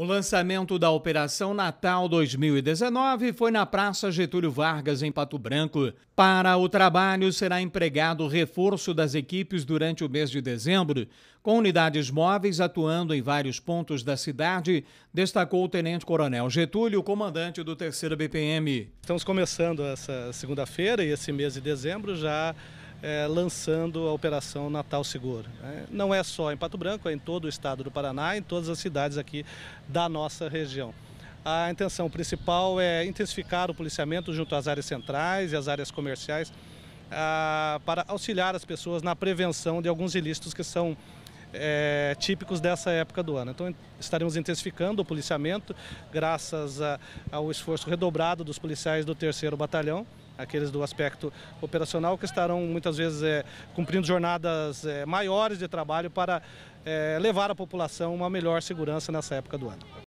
O lançamento da Operação Natal 2019 foi na Praça Getúlio Vargas, em Pato Branco. Para o trabalho, será empregado reforço das equipes durante o mês de dezembro, com unidades móveis atuando em vários pontos da cidade, destacou o Tenente Coronel Getúlio, comandante do 3 BPM. Estamos começando essa segunda-feira e esse mês de dezembro já é, lançando a Operação Natal Seguro. É, não é só em Pato Branco, é em todo o estado do Paraná, em todas as cidades aqui da nossa região. A intenção principal é intensificar o policiamento junto às áreas centrais e às áreas comerciais ah, para auxiliar as pessoas na prevenção de alguns ilícitos que são é, típicos dessa época do ano. Então estaremos intensificando o policiamento graças a, ao esforço redobrado dos policiais do 3 Batalhão, aqueles do aspecto operacional que estarão muitas vezes é, cumprindo jornadas é, maiores de trabalho para é, levar à população uma melhor segurança nessa época do ano.